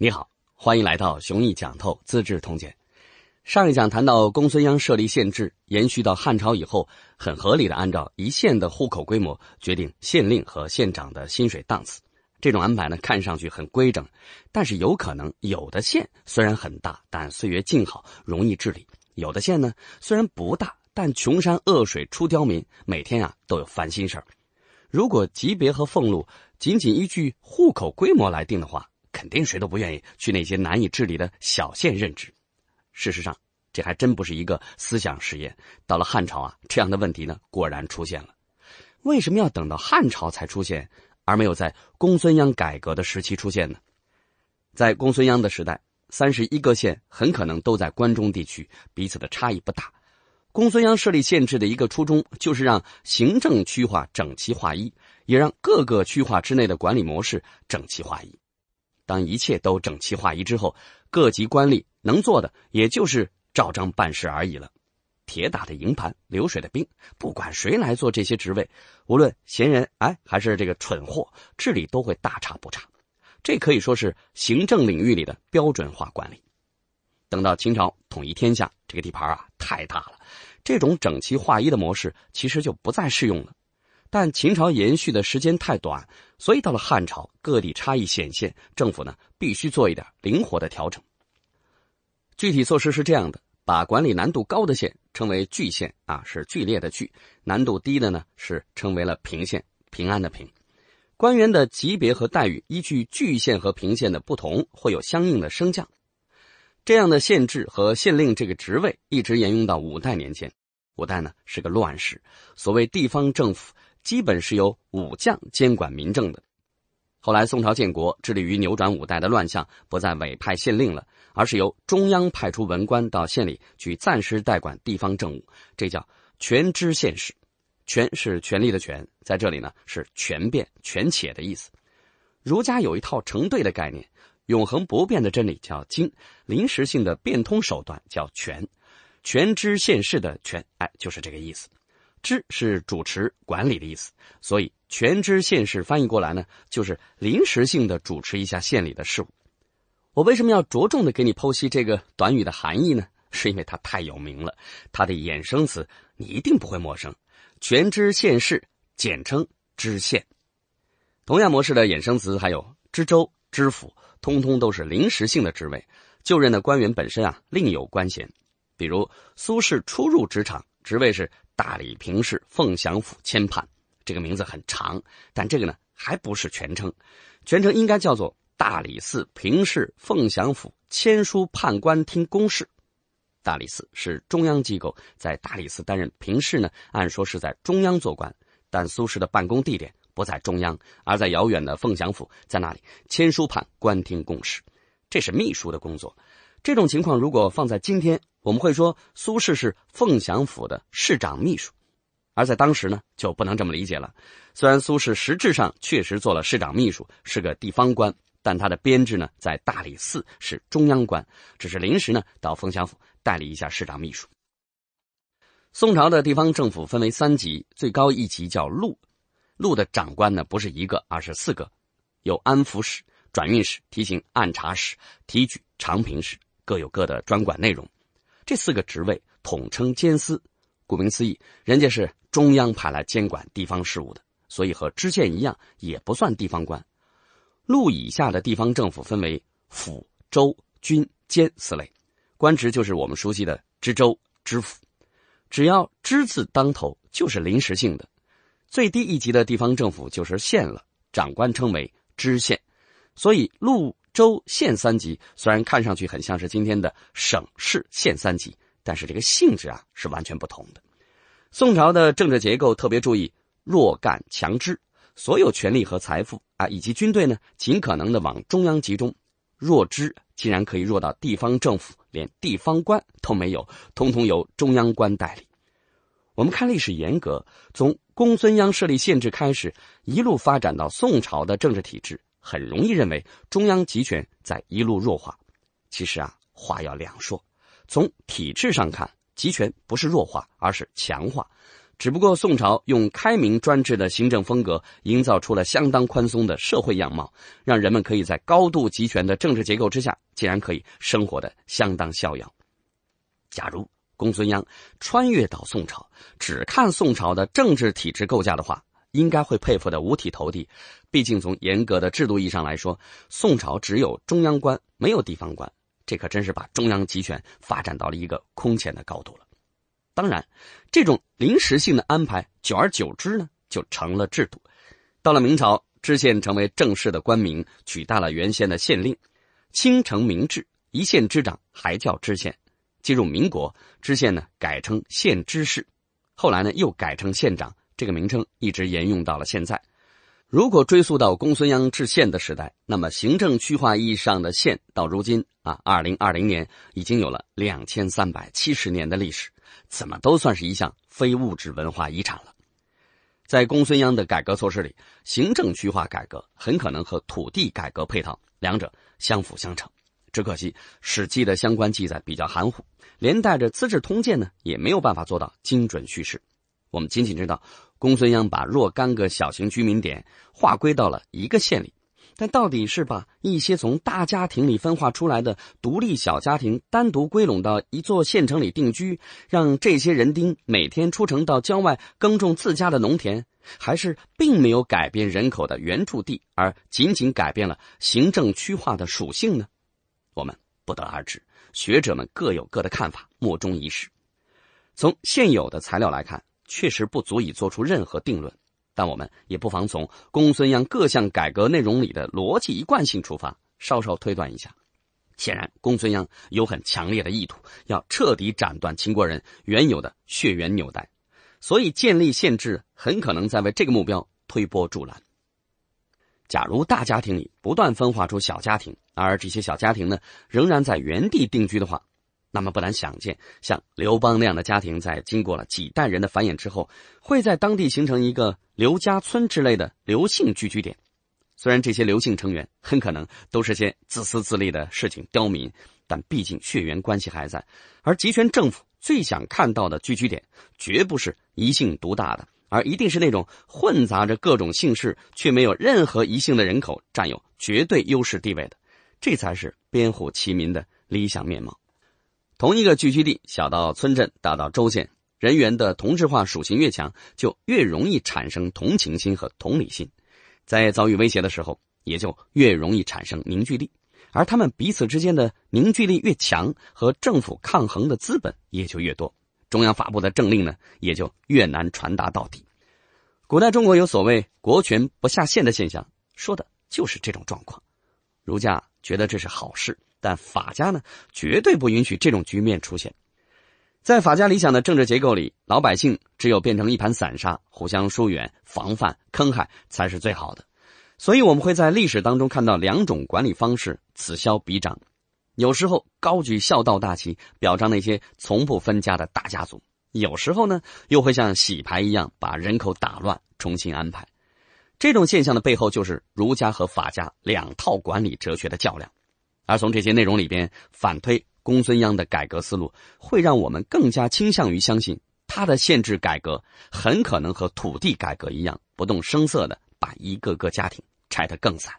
你好，欢迎来到《雄毅讲透资治通鉴》。上一讲谈到公孙鞅设立县制，延续到汉朝以后，很合理的按照一县的户口规模决定县令和县长的薪水档次。这种安排呢，看上去很规整，但是有可能有的县虽然很大，但岁月静好，容易治理；有的县呢，虽然不大，但穷山恶水出刁民，每天啊都有烦心事儿。如果级别和俸禄，仅仅依据户口规模来定的话，肯定谁都不愿意去那些难以治理的小县任职。事实上，这还真不是一个思想实验。到了汉朝啊，这样的问题呢果然出现了。为什么要等到汉朝才出现，而没有在公孙鞅改革的时期出现呢？在公孙鞅的时代，三十一个县很可能都在关中地区，彼此的差异不大。公孙鞅设立县制的一个初衷，就是让行政区划整齐划一。也让各个区划之内的管理模式整齐划一。当一切都整齐划一之后，各级官吏能做的也就是照章办事而已了。铁打的营盘，流水的兵，不管谁来做这些职位，无论闲人哎，还是这个蠢货，治理都会大差不差。这可以说是行政领域里的标准化管理。等到清朝统一天下，这个地盘啊太大了，这种整齐划一的模式其实就不再适用了。但秦朝延续的时间太短，所以到了汉朝，各地差异显现，政府呢必须做一点灵活的调整。具体措施是这样的：把管理难度高的县称为“巨县”啊，是剧烈的“巨”；难度低的呢，是称为了“平县”平安的“平”。官员的级别和待遇依据巨县和平县的不同，会有相应的升降。这样的县制和县令这个职位一直沿用到五代年间。五代呢是个乱世，所谓地方政府。基本是由武将监管民政的。后来宋朝建国，致力于扭转五代的乱象，不再委派县令了，而是由中央派出文官到县里去暂时代管地方政务，这叫“权知县事”。权是权力的权，在这里呢是权变、权且的意思。儒家有一套成对的概念，永恒不变的真理叫“经”，临时性的变通手段叫“权”。权知县事的权，哎，就是这个意思。知是主持管理的意思，所以“全知县事”翻译过来呢，就是临时性的主持一下县里的事务。我为什么要着重的给你剖析这个短语的含义呢？是因为它太有名了，它的衍生词你一定不会陌生，“全知县事”简称知县。同样模式的衍生词还有知州、知府，通通都是临时性的职位，就任的官员本身啊另有关衔，比如苏轼初入职场，职位是。大理平事凤翔府签判，这个名字很长，但这个呢还不是全称，全称应该叫做大理寺平事凤翔府签书判官厅公事。大理寺是中央机构，在大理寺担任平事呢，按说是在中央做官，但苏轼的办公地点不在中央，而在遥远的凤翔府，在那里签书判官厅公事，这是秘书的工作。这种情况如果放在今天，我们会说苏轼是凤翔府的市长秘书，而在当时呢就不能这么理解了。虽然苏轼实质上确实做了市长秘书，是个地方官，但他的编制呢在大理寺是中央官，只是临时呢到凤翔府代理一下市长秘书。宋朝的地方政府分为三级，最高一级叫路，路的长官呢不是一个，而是四个，有安抚使、转运使、提刑、按察使、提举、常平使。各有各的专管内容，这四个职位统称监司，顾名思义，人家是中央派来监管地方事务的，所以和知县一样，也不算地方官。路以下的地方政府分为府、州、军、监四类，官职就是我们熟悉的知州、知府，只要“知”字当头，就是临时性的。最低一级的地方政府就是县了，长官称为知县，所以路。州、县三级虽然看上去很像是今天的省市县三级，但是这个性质啊是完全不同的。宋朝的政治结构特别注意弱干强支，所有权力和财富啊，以及军队呢，尽可能的往中央集中。弱支竟然可以弱到地方政府连地方官都没有，通通由中央官代理。我们看历史，严格从公孙鞅设立县制开始，一路发展到宋朝的政治体制。很容易认为中央集权在一路弱化，其实啊，话要两说。从体制上看，集权不是弱化，而是强化。只不过宋朝用开明专制的行政风格，营造出了相当宽松的社会样貌，让人们可以在高度集权的政治结构之下，竟然可以生活的相当逍遥。假如公孙鞅穿越到宋朝，只看宋朝的政治体制构架的话。应该会佩服的五体投地，毕竟从严格的制度意义上来说，宋朝只有中央官，没有地方官，这可真是把中央集权发展到了一个空前的高度了。当然，这种临时性的安排，久而久之呢，就成了制度。到了明朝，知县成为正式的官名，取代了原先的县令。清城明制，一县之长还叫知县。进入民国，知县呢改称县知事，后来呢又改成县长。这个名称一直沿用到了现在。如果追溯到公孙鞅治县的时代，那么行政区划意义上的县到如今啊，二零二零年已经有了两千三百七十年的历史，怎么都算是一项非物质文化遗产了。在公孙鞅的改革措施里，行政区划改革很可能和土地改革配套，两者相辅相成。只可惜《史记》的相关记载比较含糊，连带着《资治通鉴》呢也没有办法做到精准叙事。我们仅仅知道。公孙鞅把若干个小型居民点划归到了一个县里，但到底是把一些从大家庭里分化出来的独立小家庭单独归拢到一座县城里定居，让这些人丁每天出城到郊外耕种自家的农田，还是并没有改变人口的原住地，而仅仅改变了行政区划的属性呢？我们不得而知，学者们各有各的看法，莫衷一是。从现有的材料来看。确实不足以做出任何定论，但我们也不妨从公孙鞅各项改革内容里的逻辑一贯性出发，稍稍推断一下。显然，公孙鞅有很强烈的意图，要彻底斩断秦国人原有的血缘纽带，所以建立县制很可能在为这个目标推波助澜。假如大家庭里不断分化出小家庭，而这些小家庭呢仍然在原地定居的话。那么不难想见，像刘邦那样的家庭，在经过了几代人的繁衍之后，会在当地形成一个刘家村之类的刘姓聚居点。虽然这些刘姓成员很可能都是些自私自利的市井刁民，但毕竟血缘关系还在。而集权政府最想看到的聚居点，绝不是一姓独大的，而一定是那种混杂着各种姓氏，却没有任何一姓的人口占有绝对优势地位的。这才是边户齐民的理想面貌。同一个聚居地，小到村镇，大到州县，人员的同质化属性越强，就越容易产生同情心和同理心，在遭遇威胁的时候，也就越容易产生凝聚力，而他们彼此之间的凝聚力越强，和政府抗衡的资本也就越多，中央发布的政令呢，也就越难传达到底。古代中国有所谓“国权不下县”的现象，说的就是这种状况。儒家觉得这是好事。但法家呢，绝对不允许这种局面出现。在法家理想的政治结构里，老百姓只有变成一盘散沙，互相疏远、防范、坑害，才是最好的。所以，我们会在历史当中看到两种管理方式此消彼长。有时候高举孝道大旗，表彰那些从不分家的大家族；有时候呢，又会像洗牌一样把人口打乱，重新安排。这种现象的背后，就是儒家和法家两套管理哲学的较量。而从这些内容里边反推公孙鞅的改革思路，会让我们更加倾向于相信他的限制改革很可能和土地改革一样，不动声色的把一个个家庭拆得更散。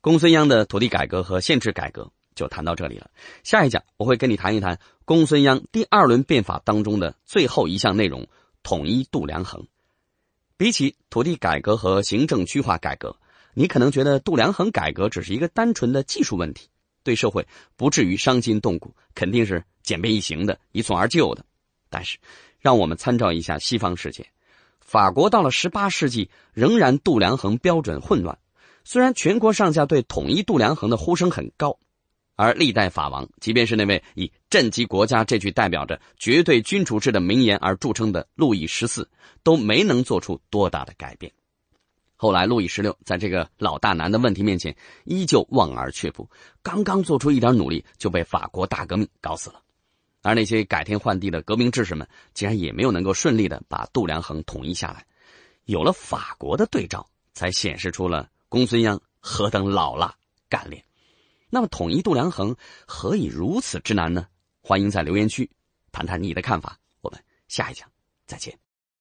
公孙鞅的土地改革和限制改革就谈到这里了，下一讲我会跟你谈一谈公孙鞅第二轮变法当中的最后一项内容——统一度量衡。比起土地改革和行政区划改革。你可能觉得度量衡改革只是一个单纯的技术问题，对社会不至于伤筋动骨，肯定是简便易行的，一蹴而就的。但是，让我们参照一下西方世界，法国到了18世纪，仍然度量衡标准混乱，虽然全国上下对统一度量衡的呼声很高，而历代法王，即便是那位以“震即国家”这句代表着绝对君主制的名言而著称的路易十四，都没能做出多大的改变。后来，路易十六在这个老大难的问题面前依旧望而却步，刚刚做出一点努力就被法国大革命搞死了。而那些改天换地的革命志士们，竟然也没有能够顺利的把度量衡统一下来。有了法国的对照，才显示出了公孙鞅何等老辣干练。那么，统一度量衡何以如此之难呢？欢迎在留言区谈谈你的看法。我们下一讲再见。